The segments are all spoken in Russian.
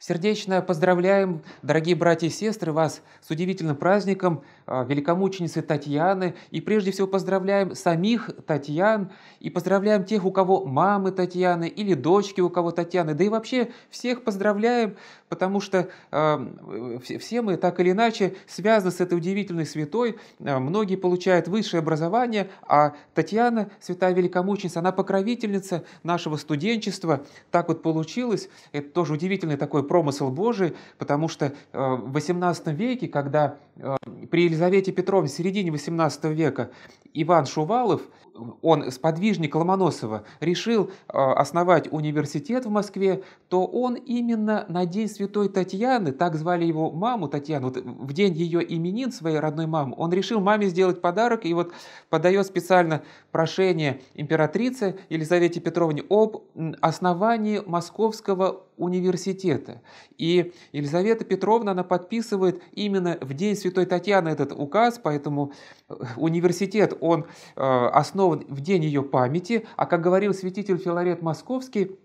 Сердечно поздравляем, дорогие братья и сестры, вас с удивительным праздником а, великомученицы Татьяны. И прежде всего поздравляем самих Татьян и поздравляем тех, у кого мамы Татьяны или дочки у кого Татьяны. Да и вообще всех поздравляем, потому что э, все мы так или иначе связаны с этой удивительной святой. А, многие получают высшее образование, а Татьяна, святая великомученица, она покровительница нашего студенчества. Так вот получилось. Это тоже удивительный такой Промысел Божий, потому что э, в XVIII веке, когда э, при Елизавете Петровне, в середине XVIII века, Иван Шувалов он, сподвижник Ломоносова, решил э, основать университет в Москве, то он именно на день святой Татьяны, так звали его маму Татьяну, вот в день ее именин своей родной мамы, он решил маме сделать подарок и вот подает специально прошение императрице Елизавете Петровне об основании Московского университета. И Елизавета Петровна, она подписывает именно в день святой Татьяны этот указ, поэтому э, университет, он э, основан образован в день ее памяти, а как говорил святитель Филарет Московский,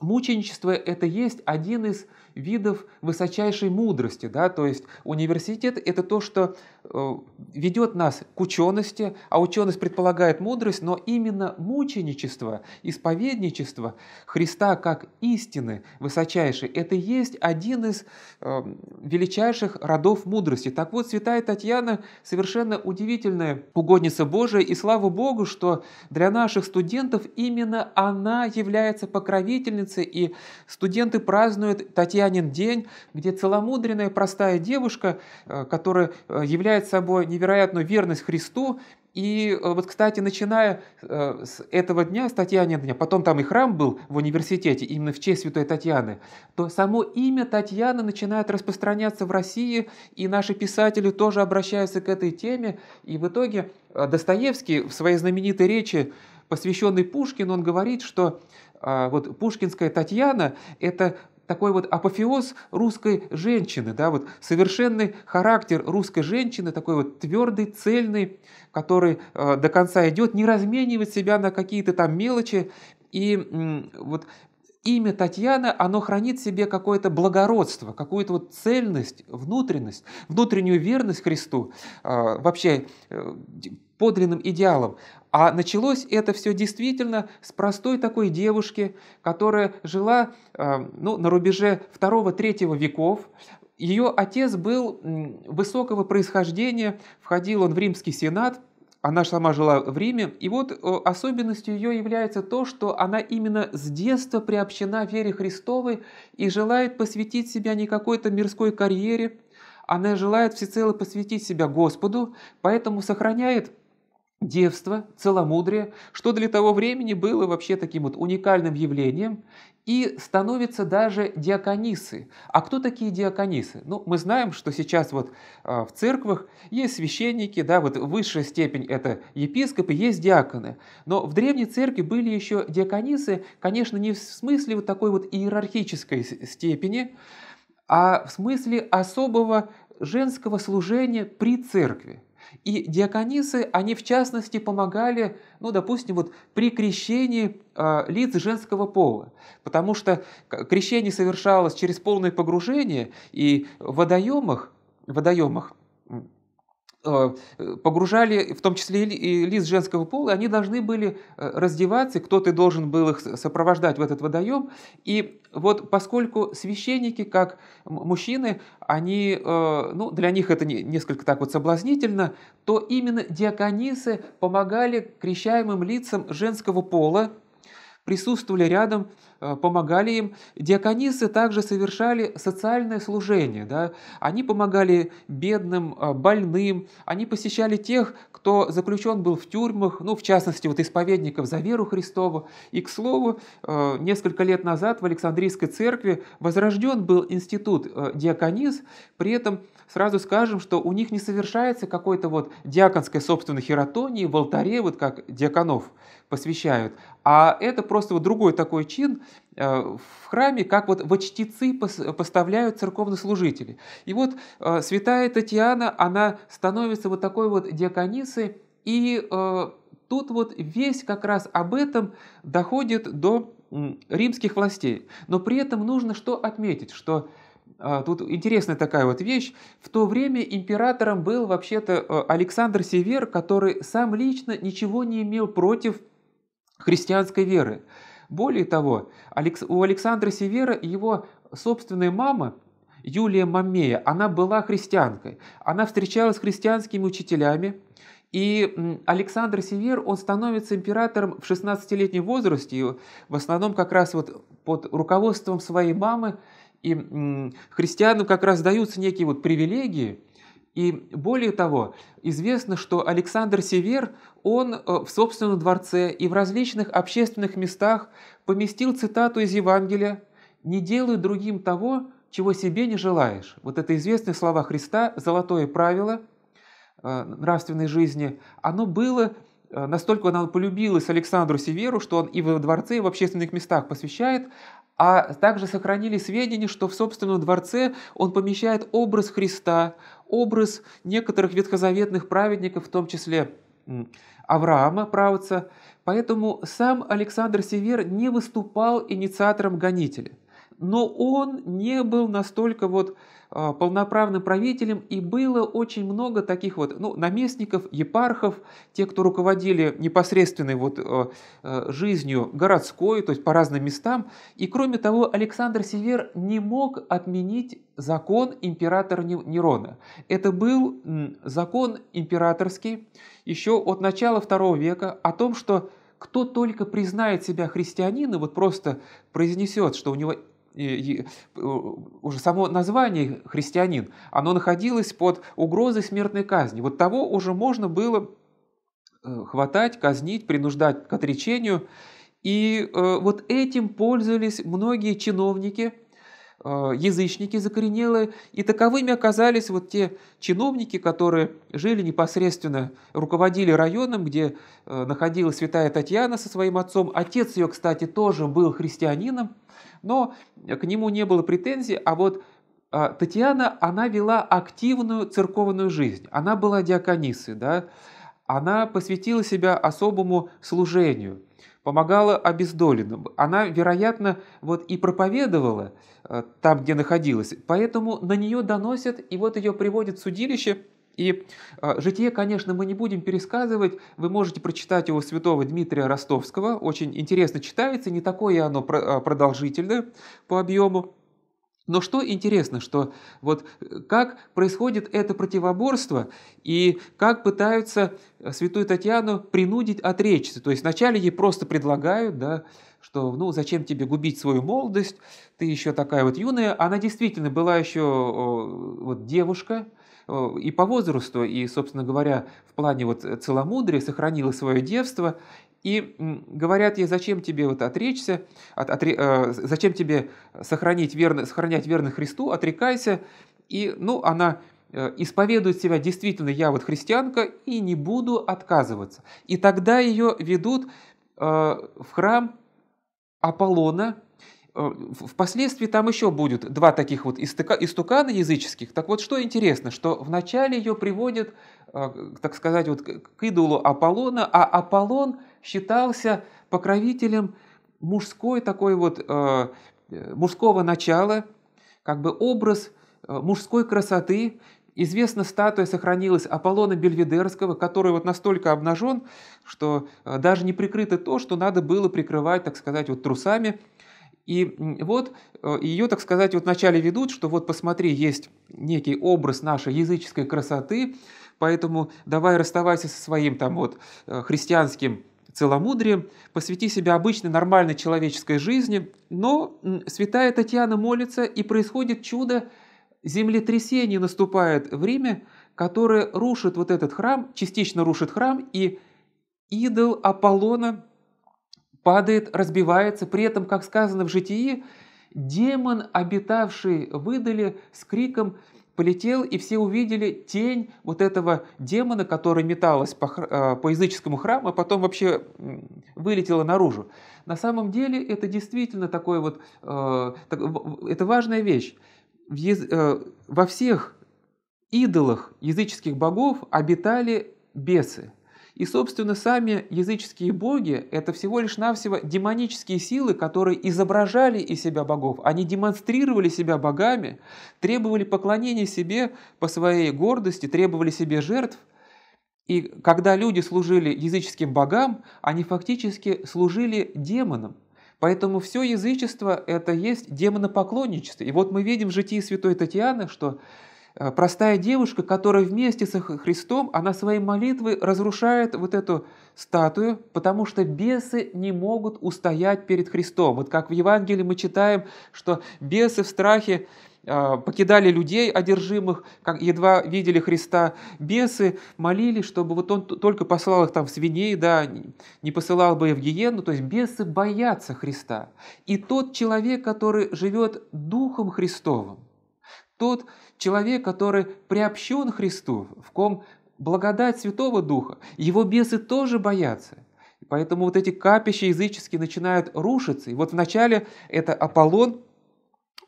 мученичество – это есть один из видов высочайшей мудрости, да, то есть университет – это то, что э, ведет нас к учености, а ученость предполагает мудрость, но именно мученичество, исповедничество Христа как истины высочайшей – это и есть один из э, величайших родов мудрости. Так вот, святая Татьяна совершенно удивительная угодница Божия, и слава Богу, что для наших студентов именно она является покровительницей, и студенты празднуют Татьяну «Крестьянин день», где целомудренная простая девушка, э, которая э, является собой невероятную верность Христу, и э, вот, кстати, начиная с этого дня, с Татьянина дня, потом там и храм был в университете, именно в честь святой Татьяны, то само имя Татьяны начинает распространяться в России, и наши писатели тоже обращаются к этой теме. И в итоге Достоевский в своей знаменитой речи, посвященной Пушкину, он говорит, что вот пушкинская Татьяна – это такой вот апофеоз русской женщины, да, вот совершенный характер русской женщины, такой вот твердый, цельный, который э, до конца идет, не разменивает себя на какие-то там мелочи. И э, вот имя Татьяна, оно хранит в себе какое-то благородство, какую-то вот цельность, внутренность, внутреннюю верность Христу. Э, вообще э, подлинным идеалом. А началось это все действительно с простой такой девушки, которая жила э, ну, на рубеже 2-3 веков. Ее отец был высокого происхождения, входил он в римский сенат, она сама жила в Риме, и вот э, особенностью ее является то, что она именно с детства приобщена вере Христовой и желает посвятить себя не какой-то мирской карьере, она желает всецело посвятить себя Господу, поэтому сохраняет девство, целомудрие, что для того времени было вообще таким вот уникальным явлением, и становятся даже диаконисы. А кто такие диаконисы? Ну, мы знаем, что сейчас вот а, в церквах есть священники, да, вот высшая степень это епископы, есть диаконы. Но в древней церкви были еще диаконисы, конечно, не в смысле вот такой вот иерархической степени, а в смысле особого женского служения при церкви. И диаконисы, они в частности помогали, ну, допустим, вот при крещении а, лиц женского пола, потому что крещение совершалось через полное погружение, и в водоемах, в водоемах а, э, погружали, в том числе и лиц женского пола, они должны были э, раздеваться, кто-то должен был их сопровождать в этот водоем. И вот поскольку священники, как мужчины, они, э, ну, для них это несколько так вот соблазнительно, то именно диаконисы помогали крещаемым лицам женского пола, присутствовали рядом, э, помогали им. Диаконисы также совершали социальное служение. Да? Они помогали бедным, э, больным, они посещали тех, кто заключен был в тюрьмах, ну, в частности, вот исповедников за веру Христову. И, к слову, э, несколько лет назад в Александрийской церкви возрожден был институт диаконис, при этом сразу скажем, что у них не совершается какой-то вот диаконской собственной хиротонии в алтаре, вот как диаконов посвящают, а это просто вот другой такой чин э, в храме, как вот во чтецы поставляют церковнослужители. И вот э, святая Татьяна, она становится вот такой вот диаконисой, и э, тут вот весь как раз об этом доходит до римских властей. Но при этом нужно что отметить, что Тут интересная такая вот вещь. В то время императором был вообще-то Александр Север, который сам лично ничего не имел против христианской веры. Более того, у Александра Севера его собственная мама Юлия Мамея, она была христианкой. Она встречалась с христианскими учителями. И Александр Север, он становится императором в 16-летнем возрасте, в основном как раз вот под руководством своей мамы. И христианам как раз даются некие вот привилегии – и более того, известно, что Александр Север, он э, в собственном дворце и в различных общественных местах поместил цитату из Евангелия «Не делай другим того, чего себе не желаешь». Вот это известные слова Христа «золотое правило», э, нравственной жизни, оно было Э, настолько она полюбилась Александру Северу, что он и во дворце, и в общественных местах посвящает, а также сохранили сведения, что в собственном дворце он помещает образ Христа, образ некоторых ветхозаветных праведников, в том числе Авраама, правца. Поэтому сам Александр Север не выступал инициатором гонителя. Но он не был настолько вот а, полноправным правителем, и было очень много таких вот ну, наместников, епархов, те, кто руководили непосредственной вот а, а, жизнью городской, то есть по разным местам. И кроме того, Александр Север не мог отменить закон императора Нерона. Это был закон императорский еще от начала II века о том, что кто только признает себя христианином, вот просто произнесет, что у него Э, уже само название христианин, оно находилось под угрозой смертной казни. Вот того уже можно было э, хватать, казнить, принуждать к отречению. И э, вот этим пользовались многие чиновники – Э, язычники закоренелые, и таковыми оказались вот те чиновники, которые жили непосредственно, руководили районом, где э, находилась святая Татьяна со своим отцом. Отец ее, кстати, тоже был христианином, но к нему не было претензий, а вот э, Татьяна, она вела активную церковную жизнь, она была диаконисой, да, она посвятила себя особому служению, помогала обездоленным. Она, вероятно, вот и проповедовала Э, там, где находилась. Поэтому на нее доносят, и вот ее приводят в судилище. И э, житие, конечно, мы не будем пересказывать, вы можете прочитать его святого Дмитрия Ростовского, очень интересно читается, не такое оно э, продолжительное по объему. Но что интересно, что вот как происходит это противоборство и как пытаются святую Татьяну принудить отречься. То есть вначале ей просто предлагают, да, что ну зачем тебе губить свою молодость, ты еще такая вот юная. Она действительно была еще вот девушка, и по возрасту, и, собственно говоря, в плане вот целомудрия сохранила свое девство. И говорят ей, зачем тебе вот отречься, от, отре, э, зачем тебе сохранить верно, сохранять верно Христу, отрекайся. И, ну, она э, исповедует себя, действительно, я вот христианка, и не буду отказываться. И тогда ее ведут э, в храм Аполлона. Э, впоследствии там еще будет два таких вот истыка, истукана языческих. Так вот, что интересно, что вначале ее приводят, э, так сказать, вот к идолу Аполлона, а Аполлон считался покровителем мужской такой вот, э, мужского начала, как бы образ мужской красоты, Известна статуя сохранилась Аполлона Бельведерского, который вот настолько обнажен, что э, даже не прикрыто то, что надо было прикрывать, так сказать, вот трусами. И вот э, ее, так сказать, вот вначале ведут, что вот посмотри, есть некий образ нашей языческой красоты, поэтому давай расставайся со своим там вот э, христианским целомудрием, посвяти себя обычной нормальной человеческой жизни, но святая Татьяна молится, и происходит чудо, землетрясение наступает время, которое рушит вот этот храм, частично рушит храм, и идол Аполлона падает, разбивается. При этом, как сказано в житии, демон, обитавший в идоле, с криком полетел, и все увидели тень вот этого демона, который металась по, э, по языческому храму, а потом вообще вылетела наружу. На самом деле это действительно такой вот, э, это важная вещь. Э, во всех идолах языческих богов обитали бесы. И, собственно, сами языческие боги – это всего лишь навсего демонические силы, которые изображали из себя богов. Они демонстрировали себя богами, требовали поклонения себе по своей гордости, требовали себе жертв. И когда люди служили языческим богам, они фактически служили демонам – Поэтому все язычество – это есть демонопоклонничество. И вот мы видим в житии святой Татьяны, что э, простая девушка, которая вместе со Христом, она своей молитвой разрушает вот эту статую, потому что бесы не могут устоять перед Христом. Вот как в Евангелии мы читаем, что бесы в страхе Э, покидали людей одержимых, как едва видели Христа, бесы молили, чтобы вот он только послал их там в свиней, да, не посылал бы в гиену, то есть бесы боятся Христа. И тот человек, который живет Духом Христовым, тот человек, который приобщен Христу, в ком благодать Святого Духа, его бесы тоже боятся. И поэтому вот эти капища языческие начинают рушиться. И вот вначале это Аполлон,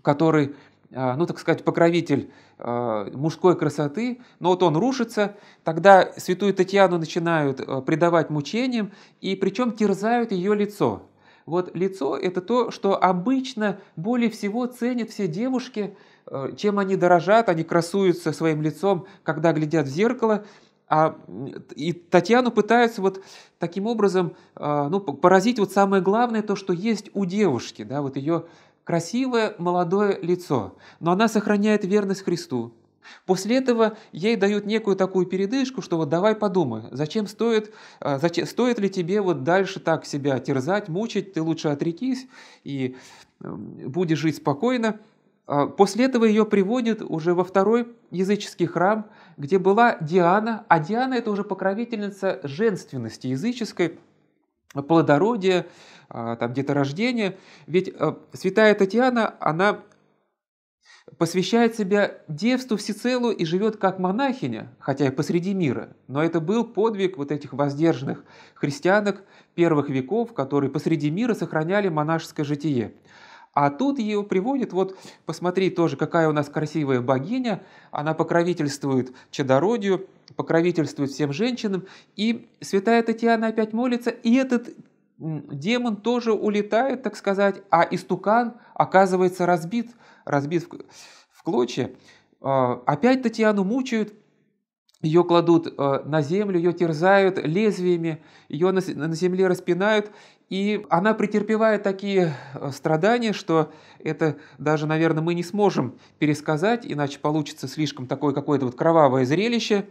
который а, ну, так сказать, покровитель а, мужской красоты, но вот он рушится, тогда святую Татьяну начинают а, предавать мучениям, и причем терзают ее лицо. Вот лицо – это то, что обычно более всего ценят все девушки, чем они дорожат, они красуются своим лицом, когда глядят в зеркало, а, и Татьяну пытаются вот таким образом ну, поразить вот самое главное, то, что есть у девушки, да, вот ее красивое молодое лицо, но она сохраняет верность Христу. После этого ей дают некую такую передышку, что вот давай подумай, зачем стоит, э, зачем, стоит ли тебе вот дальше так себя терзать, мучить, ты лучше отрекись и э, будешь жить спокойно. А после этого ее приводят уже во второй языческий храм, где была Диана, а Диана это уже покровительница женственности языческой, плодородие, а, там, где-то рождение. Ведь э, святая Татьяна, она посвящает себя девству всецелу и живет как монахиня, хотя и посреди мира. Но это был подвиг вот этих воздержанных христианок первых веков, которые посреди мира сохраняли монашеское житие. А тут ее приводит, вот посмотри тоже, какая у нас красивая богиня, она покровительствует чадородию, покровительствует всем женщинам, и святая Татьяна опять молится, и этот демон тоже улетает, так сказать, а истукан оказывается разбит, разбит в, клочья. А, опять Татьяну мучают, ее кладут э, на землю, ее терзают лезвиями, ее на земле распинают, и она претерпевает такие э, страдания, что это даже, наверное, мы не сможем пересказать, иначе получится слишком такое какое-то вот кровавое зрелище.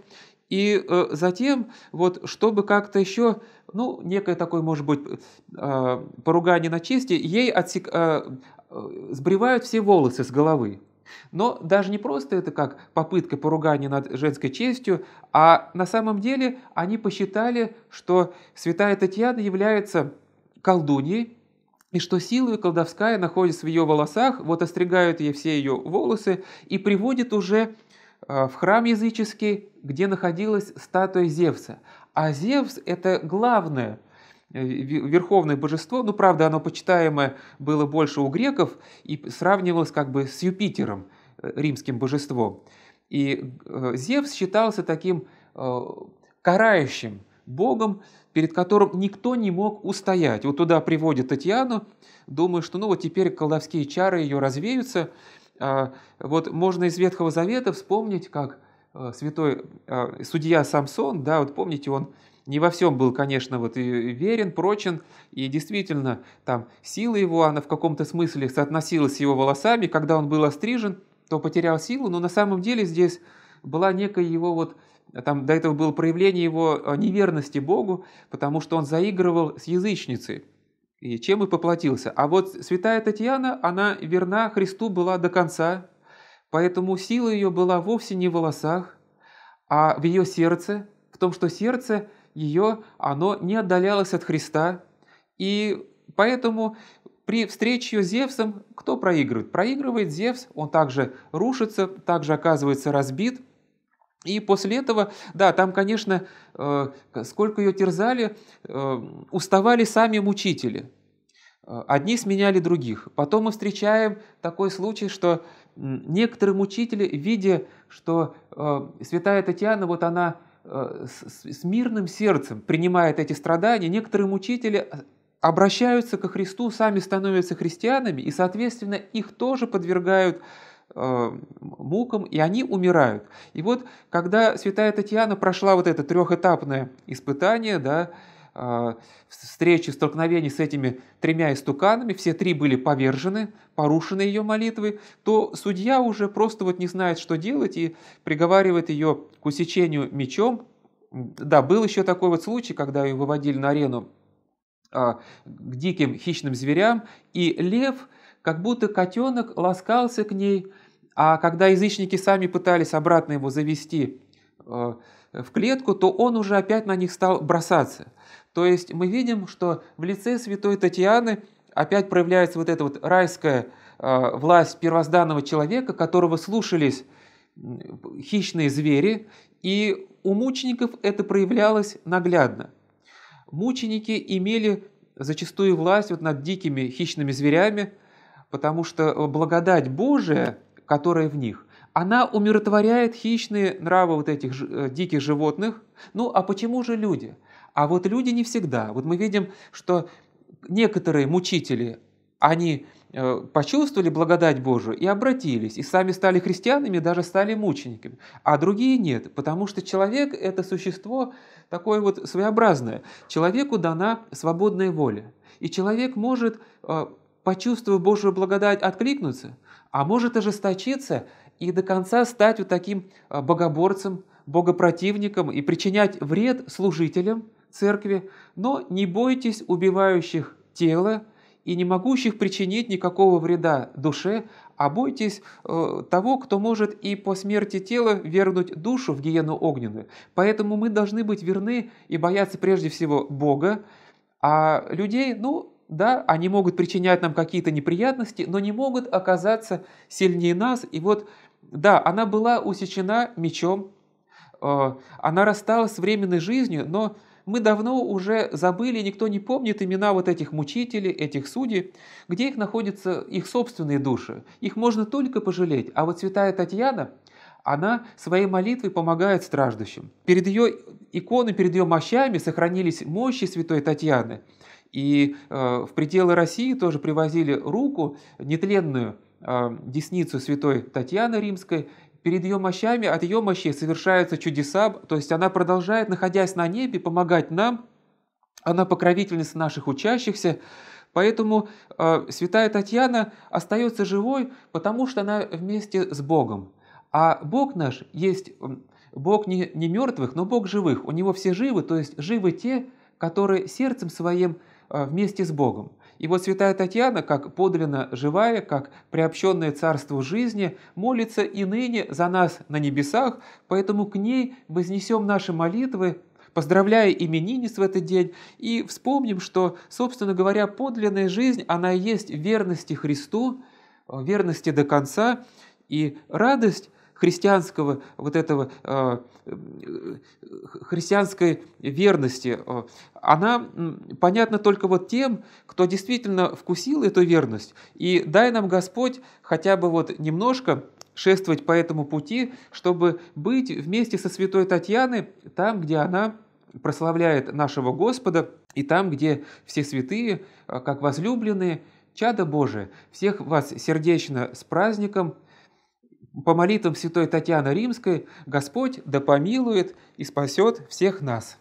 И э, затем, вот, чтобы как-то еще, ну, некое такое, может быть, поругание на чести, ей отсек, сбривают все волосы с головы. Но даже не просто это как попытка поругания над женской честью, а на самом деле они посчитали, что святая Татьяна является колдуньей, и что сила колдовская находится в ее волосах, вот остригают ей все ее волосы и приводит уже э, в храм языческий, где находилась статуя Зевса. А Зевс – это главное – Э, верховное божество, ну правда, оно почитаемое было больше у греков и сравнивалось как бы с Юпитером, э, римским божеством. И э, Зевс считался таким карающим богом, перед которым никто не мог устоять. Вот туда приводит Татьяну, думаю, что ну вот теперь колдовские чары ее развеются. А, вот можно из Ветхого Завета вспомнить, как святой судья Самсон, да, вот помните, он не во всем был, конечно, вот и верен, прочен, и действительно, там, сила его, она в каком-то смысле соотносилась с его волосами, когда он был острижен, то потерял силу, но на самом деле здесь была некая его вот, там до этого было проявление его э, неверности Богу, потому что он заигрывал с язычницей, и чем и поплатился. А вот святая Татьяна, она верна Христу была до конца, поэтому сила ее была вовсе не в волосах, а в ее сердце, в том, что сердце – ее оно не отдалялось от Христа, и поэтому при встрече с Зевсом кто проигрывает? Проигрывает Зевс, он также рушится, также оказывается разбит. И после этого, да, там, конечно, э, сколько ее терзали, э, уставали сами мучители. Э, одни сменяли других. Потом мы встречаем такой случай, что некоторые мучители, видя, что э, святая Татьяна, вот она Э, с, с мирным сердцем принимает эти страдания, некоторые мучители э, обращаются ко Христу, сами становятся христианами, и, соответственно, их тоже подвергают э, мукам, и они умирают. И вот, когда святая Татьяна прошла вот это трехэтапное испытание, да, а, встречи, столкновений с этими тремя истуканами, все три были повержены, порушены ее молитвы, то судья уже просто вот не знает, что делать и приговаривает ее к усечению мечом. Да, был еще такой вот случай, когда ее выводили на арену а, к диким хищным зверям, и лев, как будто котенок, ласкался к ней, а когда язычники сами пытались обратно его завести, а, в клетку, то он уже опять на них стал бросаться. То есть мы видим, что в лице святой Татьяны опять проявляется вот эта вот райская а, власть первозданного человека, которого слушались хищные звери, и у мучеников это проявлялось наглядно. Мученики имели зачастую власть вот над дикими хищными зверями, потому что благодать Божия, которая в них, она умиротворяет хищные нравы вот этих э, диких животных. Ну а почему же люди? А вот люди не всегда. Вот мы видим, что некоторые мучители, они э, почувствовали благодать Божию и обратились, и сами стали христианами, даже стали мучениками, а другие нет, потому что человек – это существо такое вот своеобразное. Человеку дана свободная воля, и человек может, э, почувствовав Божью благодать, откликнуться, а может ожесточиться и до конца стать вот таким а, богоборцем, богопротивником и причинять вред служителям церкви, но не бойтесь убивающих тело и не могущих причинить никакого вреда душе, а бойтесь э, того, кто может и по смерти тела вернуть душу в гиену огненную. Поэтому мы должны быть верны и бояться прежде всего Бога, а людей, ну, да, они могут причинять нам какие-то неприятности, но не могут оказаться сильнее нас. И вот да, она была усечена мечом, э, она рассталась с временной жизнью, но мы давно уже забыли, никто не помнит имена вот этих мучителей, этих судей, где их находятся их собственные души. Их можно только пожалеть. А вот святая Татьяна, она своей молитвой помогает страждущим. Перед ее иконой, перед ее мощами сохранились мощи святой Татьяны. И э, в пределы России тоже привозили руку нетленную – десницу святой Татьяны Римской, перед ее мощами, от ее мощей совершаются чудеса, то есть она продолжает, находясь на небе, помогать нам, она покровительница наших учащихся, поэтому э, святая Татьяна остается живой, потому что она вместе с Богом. А Бог наш есть Бог не, не мертвых, но Бог живых. У него все живы, то есть живы те, которые сердцем своим э, вместе с Богом. И вот святая Татьяна, как подлинно живая, как приобщенная царству жизни, молится и ныне за нас на небесах, поэтому к ней вознесем наши молитвы, поздравляя именинниц в этот день, и вспомним, что, собственно говоря, подлинная жизнь, она есть верности Христу, верности до конца, и радость христианского вот этого э, э, христианской верности, э, она понятна только вот тем, кто действительно вкусил эту верность. И дай нам Господь хотя бы вот немножко шествовать по этому пути, чтобы быть вместе со святой Татьяной там, где она прославляет нашего Господа, и там, где все святые, как возлюбленные, чада Божие. Всех вас сердечно с праздником – по молитвам святой Татьяны Римской Господь да помилует и спасет всех нас.